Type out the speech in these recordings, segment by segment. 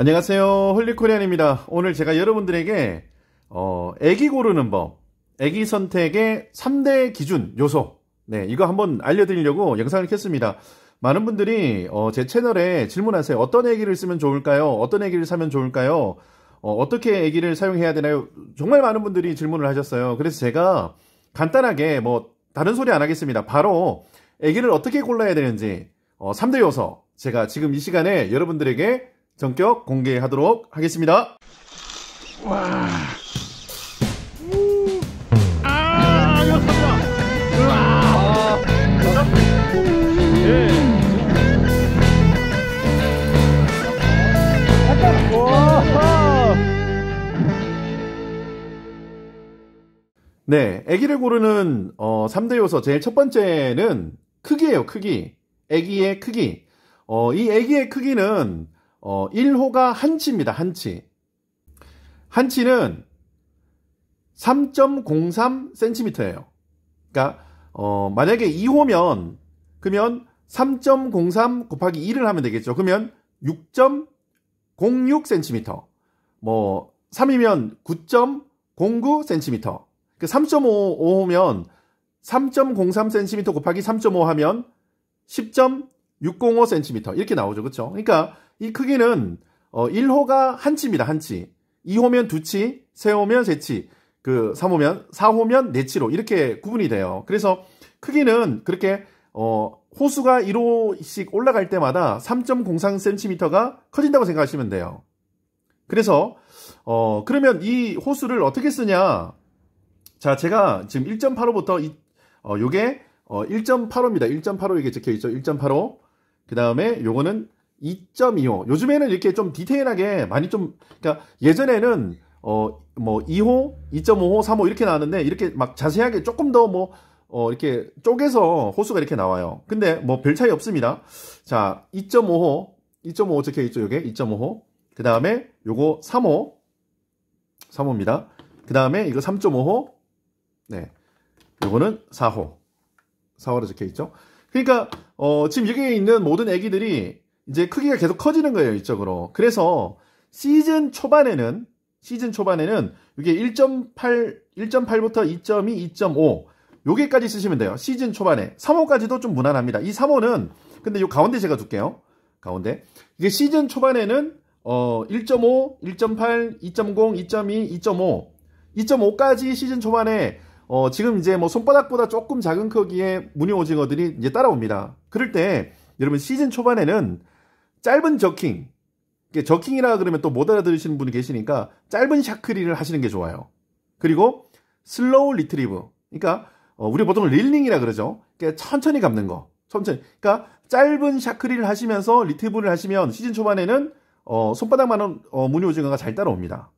안녕하세요. 홀리코리안입니다. 오늘 제가 여러분들에게 어, 애기 고르는 법, 애기 선택의 3대 기준 요소 네, 이거 한번 알려드리려고 영상을 켰습니다. 많은 분들이 어, 제 채널에 질문하세요. 어떤 애기를 쓰면 좋을까요? 어떤 애기를 사면 좋을까요? 어, 떻게 애기를 사용해야 되나요? 정말 많은 분들이 질문을 하셨어요. 그래서 제가 간단하게 뭐 다른 소리 안 하겠습니다. 바로 애기를 어떻게 골라야 되는지 어, 3대 요소 제가 지금 이 시간에 여러분들에게 전격 공개하도록 하겠습니다. 와. 아, 네, 아기를 고르는 어, 3대 요소 제일 첫 번째는 크기예요, 크기. 아기의 크기. 어, 이 아기의 크기는 어, 1호가 한치입니다. 한치. 한치는 3.03cm예요. 그러니까 어, 만약에 2호면 그러면 3.03 곱하기 2를 하면 되겠죠. 그러면 6.06cm. 뭐 3이면 9.09cm. 그 3.55면 3.03cm 곱하기 3.5 하면 10. 605cm 이렇게 나오죠. 그쵸 그러니까 이 크기는 어, 1호가 한 치입니다. 한 치. 2호면 두 치, 3호면 세 치, 그 3호면 4호면 네 치로 이렇게 구분이 돼요. 그래서 크기는 그렇게 어, 호수가 1호씩 올라갈 때마다 3.03cm가 커진다고 생각하시면 돼요. 그래서 어, 그러면 이 호수를 어떻게 쓰냐? 자, 제가 지금 1.85부터 이, 어, 요게 어, 1.85입니다. 1.85 이게 적혀 있죠. 1.85. 그 다음에 요거는 2.25. 요즘에는 이렇게 좀 디테일하게 많이 좀, 그러니까 예전에는 어, 뭐 2호, 2.5호, 3호 이렇게 나왔는데 이렇게 막 자세하게 조금 더 뭐, 어, 이렇게 쪼개서 호수가 이렇게 나와요. 근데 뭐 별 차이 없습니다. 자, 2.5호, 2.5호 적혀 있죠, 요게? 2.5호. 그 다음에 요거 3호. 3호입니다. 그 다음에 이거 3.5호. 네. 요거는 4호. 4호로 적혀 있죠. 그러니까 어, 지금 여기 있는 모든 애기들이 이제 크기가 계속 커지는 거예요 이쪽으로. 그래서 시즌 초반에는 시즌 초반에는 이게 1.8 1.8부터 2.2, 2.5여기까지 쓰시면 돼요. 시즌 초반에 3호까지도 좀 무난합니다. 이 3호는 근데 요 가운데 제가 줄게요. 가운데 이게 시즌 초반에는 어 1.5, 1.8, 2.0, 2.2, 2.5 2.5까지 시즌 초반에 어, 지금 이제 뭐 손바닥보다 조금 작은 크기의 무늬 오징어들이 이제 따라옵니다. 그럴 때 여러분 시즌 초반에는 짧은 저킹, 저킹이라 그러면 또 못 알아들으시는 분이 계시니까 짧은 샤크리를 하시는 게 좋아요. 그리고 슬로우 리트리브, 그러니까 어, 우리 보통 릴링이라 그러죠. 그러니까 천천히 감는 거, 천천히. 그러니까 짧은 샤크리를 하시면서 리트리브를 하시면 시즌 초반에는 어, 손바닥만한 어, 무늬 오징어가 잘 따라옵니다.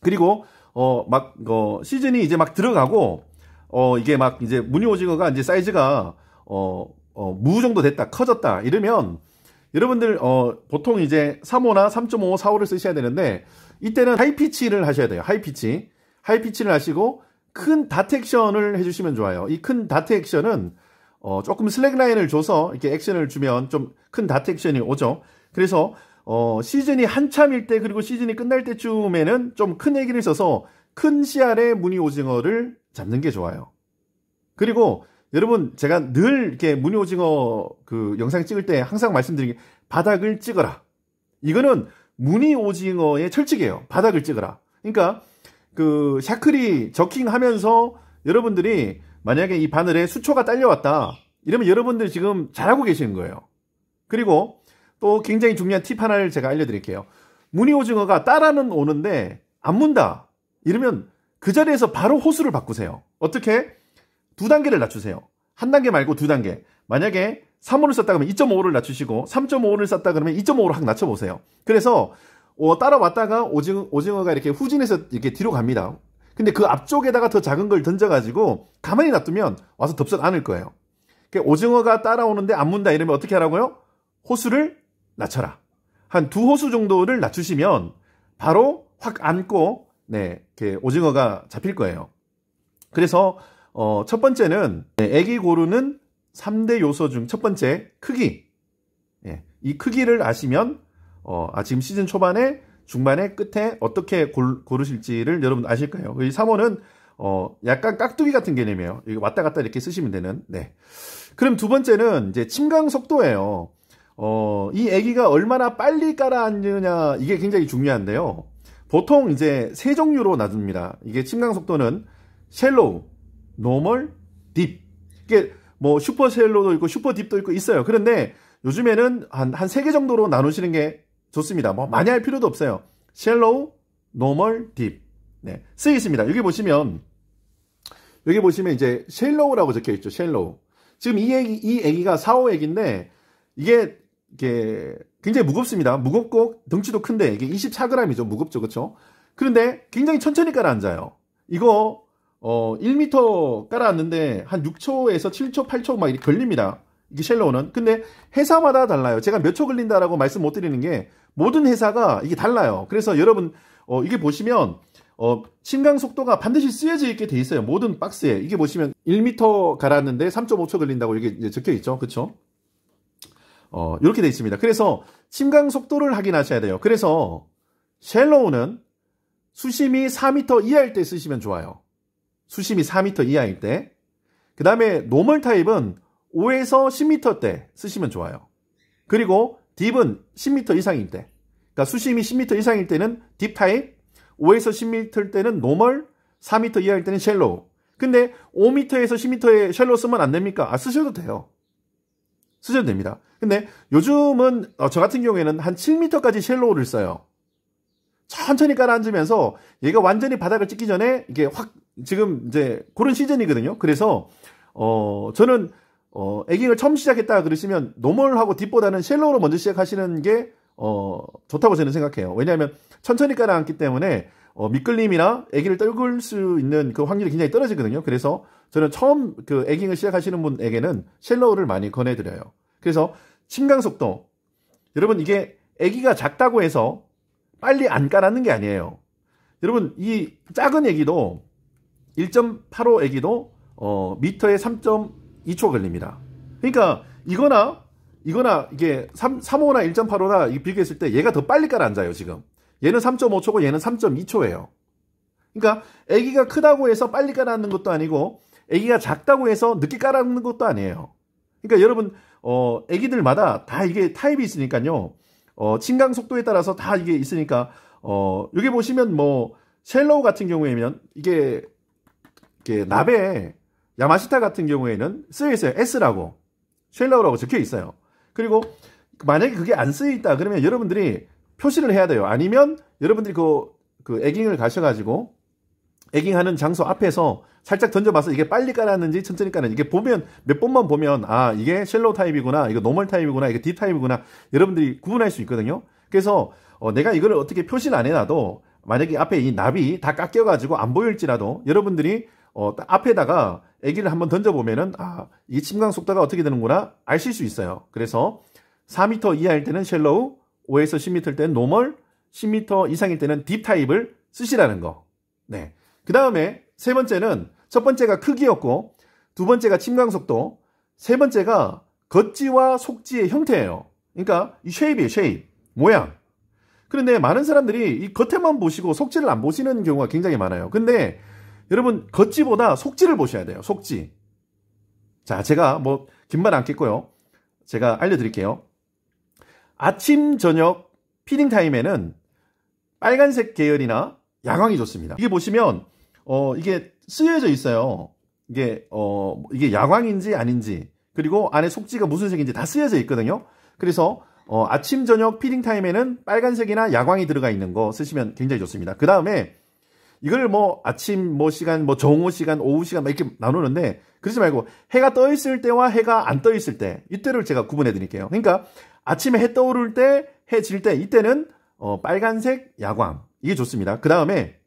그리고 어막 어, 시즌이 이제 막 들어가고 어 이게 막 이제 무늬 오징어가 이제 사이즈가 어, 어, 무 정도 됐다 커졌다 이러면 여러분들 어 보통 이제 3호나 3.5, 4호를 쓰셔야 되는데 이때는 하이피치를 하셔야 돼요. 하이피치. 하이피치를 하시고 큰 다트 액션을 해주시면 좋아요. 이 큰 다트 액션은 어, 조금 슬랙라인을 줘서 이렇게 액션을 주면 좀 큰 다트 액션이 오죠. 그래서 어, 시즌이 한참일 때 그리고 시즌이 끝날 때쯤에는 좀큰 애기를 써서 큰 씨알의 무늬 오징어를 잡는 게 좋아요. 그리고 여러분 제가 늘 이렇게 무늬 오징어 그 영상 찍을 때 항상 말씀드린게 바닥을 찍어라. 이거는 무늬 오징어의 철칙이에요. 바닥을 찍어라. 그러니까 그 샤클이 저킹하면서 여러분들이 만약에 이 바늘에 수초가 딸려왔다. 이러면 여러분들 지금 잘하고 계시는 거예요. 그리고 또 굉장히 중요한 팁 하나를 제가 알려드릴게요. 무늬 오징어가 따라는 오는데 안 문다. 이러면 그 자리에서 바로 호수를 바꾸세요. 어떻게? 두 단계를 낮추세요. 한 단계 말고 두 단계. 만약에 3호를 썼다 그러면 2.5를 호 낮추시고 3.5를 호 썼다 그러면 2 5호를확 낮춰보세요. 그래서 어, 따라왔다가 오징, 오징어가 이렇게 후진해서 이렇게 뒤로 갑니다. 근데 그 앞쪽에다가 더 작은 걸 던져가지고 가만히 놔두면 와서 덥석 안을 거예요. 그러니까 오징어가 따라오는데 안 문다 이러면 어떻게 하라고요? 호수를 낮춰라. 한 두 호수 정도를 낮추시면 바로 확 안고 네, 이렇게 오징어가 잡힐 거예요. 그래서 어, 첫 번째는 네, 애기 고르는 3대 요소 중 첫 번째 크기. 예, 이 크기를 아시면 어, 아, 지금 시즌 초반에 중반에 끝에 어떻게 고르실지를 여러분 아실 거예요. 이 3호는 어, 약간 깍두기 같은 개념이에요. 이거 왔다 갔다 이렇게 쓰시면 되는. 네. 그럼 두 번째는 이제 침강 속도예요. 어, 이 애기가 얼마나 빨리 깔아앉느냐, 이게 굉장히 중요한데요. 보통 이제 세 종류로 나눕니다. 이게 침강 속도는 셀로우, 노멀, 딥. 이게 뭐 슈퍼 셀로도 있고 슈퍼 딥도 있고 있어요. 그런데 요즘에는 한, 한 세 개 정도로 나누시는 게 좋습니다. 뭐 많이 할 필요도 없어요. 셀로우, 노멀, 딥. 네. 쓰이있습니다. 여기 보시면, 여기 보시면 이제 셀로우라고 적혀 있죠. 셀로우. 지금 이 애기, 이 애기가 4호 애기인데 이게 이게 굉장히 무겁습니다. 무겁고 덩치도 큰데 이게 24g이죠. 무겁죠. 그렇죠? 그런데 굉장히 천천히 깔아 앉아요. 이거 어 1m 깔아 앉는데 한 6초에서 7초, 8초 막 이렇게 걸립니다. 이게 쉘로우는. 근데 회사마다 달라요. 제가 몇 초 걸린다라고 말씀 못 드리는 게 모든 회사가 이게 달라요. 그래서 여러분 어 이게 보시면 어, 침강 속도가 반드시 쓰여져 있게 돼 있어요. 모든 박스에. 이게 보시면 1m 갈았는데 3.5초 걸린다고 이게 적혀 있죠. 그쵸? 그렇죠? 어, 이렇게 돼 있습니다. 그래서 침강 속도를 확인하셔야 돼요. 그래서 쉘로우는 수심이 4m 이하일 때 쓰시면 좋아요. 수심이 4m 이하일 때. 그 다음에 노멀 타입은 5에서 10m 때 쓰시면 좋아요. 그리고 딥은 10m 이상일 때. 그러니까 수심이 10m 이상일 때는 딥 타입, 5에서 10m 때는 노멀, 4m 이하일 때는 쉘로우. 근데 5m에서 10m의 쉘로우 쓰면 안 됩니까? 아, 쓰셔도 돼요. 쓰셔도 됩니다. 근데 요즘은 어, 저 같은 경우에는 한 7m까지 셸로우를 써요. 천천히 깔아앉으면서 얘가 완전히 바닥을 찍기 전에 이게 확 지금 이제 고른 시즌이거든요. 그래서 어 저는 어 에깅을 처음 시작했다 그러시면 노멀하고 딥보다는 셸로우로 먼저 시작하시는 게 어, 좋다고 저는 생각해요. 왜냐하면 천천히 깔아앉기 때문에 어, 미끌림이나 애기를 떨굴 수 있는 그 확률이 굉장히 떨어지거든요. 그래서 저는 처음 그 애깅을 시작하시는 분에게는 쉘러우를 많이 권해드려요. 그래서 심강 속도. 여러분 이게 애기가 작다고 해서 빨리 안 깔았는 게 아니에요. 여러분 이 작은 애기도 1.85 애기도 어, 미터에 3.2초 걸립니다. 그러니까 이거나 이거나 이게 3, 3호나 1.85나 비교했을 때 얘가 더 빨리 깔아앉아요, 지금. 얘는 3.5초고 얘는 3.2초예요. 그러니까 아기가 크다고 해서 빨리 깔아앉는 것도 아니고 아기가 작다고 해서 늦게 깔아앉는 것도 아니에요. 그러니까 여러분 어 아기들마다 다 이게 타입이 있으니까요. 어 침강 속도에 따라서 다 이게 있으니까 어 여기 보시면 뭐 셀로우 같은 경우에는 이게 이게 나베 야마시타 같은 경우에는 쓰여 있어요. S라고 쉘라우라고 적혀 있어요. 그리고 만약에 그게 안 쓰여있다 그러면 여러분들이 표시를 해야 돼요. 아니면 여러분들이 그, 그 에깅을 가셔가지고 에깅하는 장소 앞에서 살짝 던져봐서 이게 빨리 깔았는지 천천히 깔았는 이게 보면 몇 번만 보면 아 이게 쉘로 타입이구나 이거 노멀 타입이구나 이게 D 타입이구나 여러분들이 구분할 수 있거든요. 그래서 어, 내가 이걸 어떻게 표시를 안 해놔도 만약에 앞에 이 나비 다 깎여가지고 안 보일지라도 여러분들이 어, 앞에다가 아기를 한번 던져보면은 아, 이 침강 속도가 어떻게 되는구나 아실 수 있어요. 그래서 4m 이하일 때는 쉘로우, 5에서 10m일 때는 노멀, 10m 이상일 때는 딥 타입을 쓰시라는 거. 네. 그 다음에 세 번째는 첫 번째가 크기였고 두 번째가 침강 속도, 세 번째가 겉지와 속지의 형태예요. 그러니까 이 쉐입이에요, 쉐입. 모양. 그런데 많은 사람들이 이 겉에만 보시고 속지를 안 보시는 경우가 굉장히 많아요. 근데 여러분 겉지보다 속지를 보셔야 돼요. 속지. 자, 제가 뭐 긴 말 안겠고요. 제가 알려드릴게요. 아침 저녁 피딩 타임에는 빨간색 계열이나 야광이 좋습니다. 이게 보시면 어 이게 쓰여져 있어요. 이게 어 이게 야광인지 아닌지 그리고 안에 속지가 무슨 색인지 다 쓰여져 있거든요. 그래서 어, 아침 저녁 피딩 타임에는 빨간색이나 야광이 들어가 있는 거 쓰시면 굉장히 좋습니다. 그 다음에 이걸 뭐 아침 뭐 시간, 뭐 정오 시간, 오후 시간 막 이렇게 나누는데 그러지 말고 해가 떠 있을 때와 해가 안 떠 있을 때 이때를 제가 구분해 드릴게요. 그러니까 아침에 해 떠오를 때, 해 질 때 이때는 어, 빨간색 야광 이게 좋습니다. 그 다음에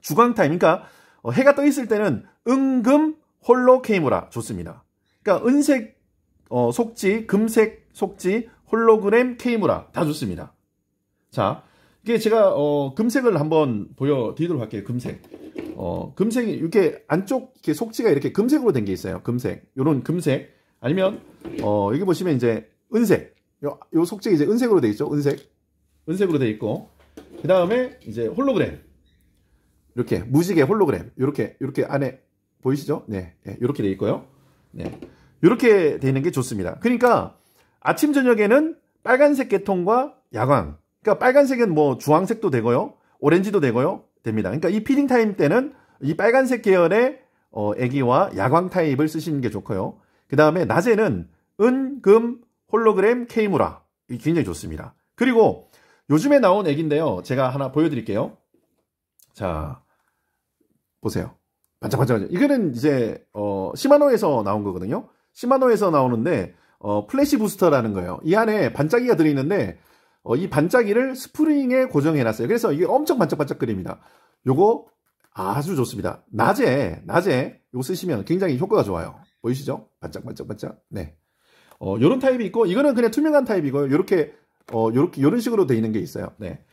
주광 타임 그러니까 어, 해가 떠 있을 때는 은금 홀로 케이무라 좋습니다. 그러니까 은색 어, 속지, 금색 속지, 홀로그램 케이무라 다 좋습니다. 자, 이게 제가 어, 금색을 한번 보여드리도록 할게요. 금색. 어, 금색이 이렇게 안쪽 이렇게 속지가 이렇게 금색으로 된 게 있어요. 금색. 요런 금색. 아니면 어, 여기 보시면 이제 은색. 요, 요 속지가 이제 은색으로 돼 있죠. 은색. 은색으로 돼 있고 그 다음에 이제 홀로그램. 이렇게 무지개 홀로그램. 이렇게 이렇게 안에 보이시죠? 네. 이렇게 네, 돼 있고요. 네. 이렇게 돼 있는 게 좋습니다. 그러니까 아침 저녁에는 빨간색 계통과 야광 그러니까 빨간색은 뭐 주황색도 되고요. 오렌지도 되고요. 됩니다. 그러니까 이 피딩 타임 때는 이 빨간색 계열의 어, 애기와 야광 타입을 쓰시는 게 좋고요. 그 다음에 낮에는 은, 금, 홀로그램, 케이무라. 굉장히 좋습니다. 그리고 요즘에 나온 애기인데요. 제가 하나 보여드릴게요. 자, 보세요. 반짝반짝. 이거는 이제 어, 시마노에서 나온 거거든요. 시마노에서 나오는데 어, 플래시 부스터라는 거예요. 이 안에 반짝이가 들어있는데 어, 이 반짝이를 스프링에 고정해놨어요. 그래서 이게 엄청 반짝반짝거립니다. 요거 아주 좋습니다. 낮에, 낮에 요거 쓰시면 굉장히 효과가 좋아요. 보이시죠? 반짝반짝반짝. 네. 어, 요런 타입이 있고, 이거는 그냥 투명한 타입이고요. 요렇게, 어, 요렇게, 요런 식으로 되어 있는 게 있어요. 네.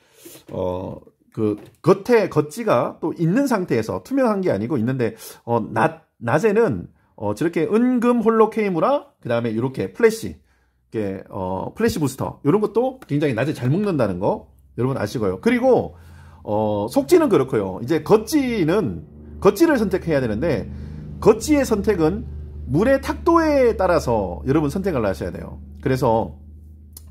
어, 그, 겉에, 겉지가 또 있는 상태에서 투명한 게 아니고 있는데, 어, 낮, 낮에는, 어, 저렇게 은금 홀로케이무라, 그 다음에 이렇게 플래시, 이게 예, 어, 플래시 부스터 이런 것도 굉장히 낮에 잘 먹는다는 거 여러분 아시고요. 그리고 어, 속지는 그렇고요. 이제 겉지는 겉지를 선택해야 되는데 겉지의 선택은 물의 탁도에 따라서 여러분 선택을 하셔야 돼요. 그래서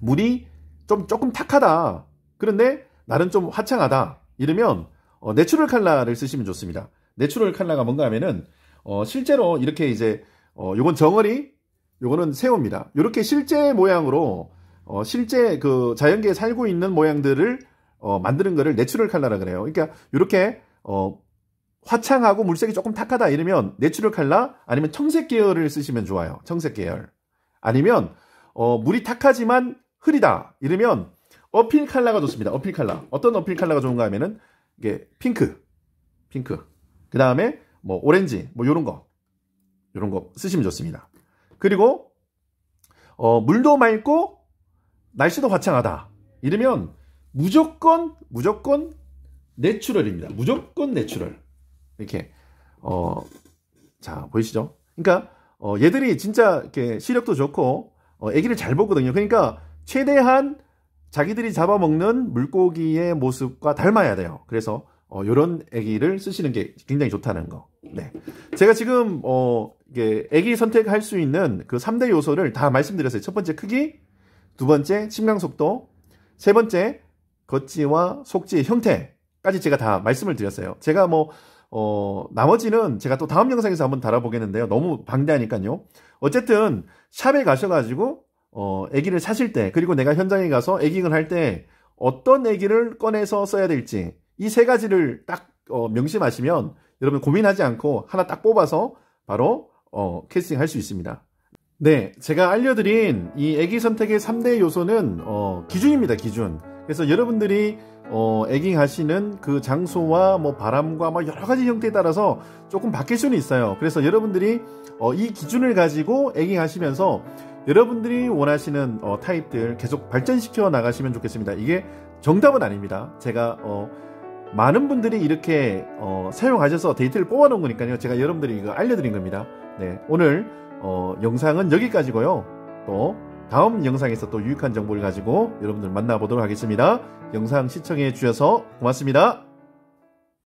물이 좀 조금 탁하다. 그런데 나는 좀 화창하다. 이러면 어, 내추럴 칼라를 쓰시면 좋습니다. 내추럴 칼라가 뭔가 하면은 어, 실제로 이렇게 이제 어, 요건 정어리 요거는 세호입니다. 이렇게 실제 모양으로 어, 실제 그 자연계에 살고 있는 모양들을 어, 만드는 거를 내추럴 칼라라 그래요. 그러니까 이렇게 어, 화창하고 물색이 조금 탁하다 이러면 내추럴 칼라 아니면 청색 계열을 쓰시면 좋아요. 청색 계열 아니면 어, 물이 탁하지만 흐리다 이러면 어필 칼라가 좋습니다. 어필 칼라 어떤 어필 칼라가 좋은가 하면은 이게 핑크, 핑크 그 다음에 뭐 오렌지 뭐 이런 거 이런 거 쓰시면 좋습니다. 그리고 어, 물도 맑고 날씨도 화창하다. 이러면 무조건 무조건 내추럴입니다. 무조건 내추럴. 이렇게 어, 자 보이시죠? 그러니까 어, 얘들이 진짜 이렇게 시력도 좋고 어, 애기를 잘 보거든요. 그러니까 최대한 자기들이 잡아먹는 물고기의 모습과 닮아야 돼요. 그래서 이런 어, 애기를 쓰시는 게 굉장히 좋다는 거. 네, 제가 지금 어, 이게 애기 선택할 수 있는 그 3대 요소를 다 말씀드렸어요. 첫 번째 크기, 두 번째 침강 속도, 세 번째 겉지와 속지 의 형태까지 제가 다 말씀을 드렸어요. 제가 뭐 어, 나머지는 제가 또 다음 영상에서 한번 다뤄보겠는데요 너무 방대하니까요. 어쨌든 샵에 가셔가지고 어, 애기를 사실 때 그리고 내가 현장에 가서 애깅을 할 때 어떤 애기를 꺼내서 써야 될지 이 세 가지를 딱 어, 명심하시면 여러분 고민하지 않고 하나 딱 뽑아서 바로 어, 캐스팅 할 수 있습니다. 네, 제가 알려드린 이 애기 선택의 3대 요소는 어, 기준입니다. 기준. 그래서 여러분들이 어, 애깅 하시는 그 장소와 뭐 바람과 막 뭐 여러 가지 형태에 따라서 조금 바뀔 수는 있어요. 그래서 여러분들이 어, 이 기준을 가지고 애깅 하시면서 여러분들이 원하시는 어, 타입들 계속 발전시켜 나가시면 좋겠습니다. 이게 정답은 아닙니다. 제가 어, 많은 분들이 이렇게 어, 사용하셔서 데이터를 뽑아놓은 거니까요. 제가 여러분들이 이거 알려드린 겁니다. 네, 오늘 어, 영상은 여기까지고요. 또 다음 영상에서 또 유익한 정보를 가지고 여러분들 만나보도록 하겠습니다. 영상 시청해 주셔서 고맙습니다.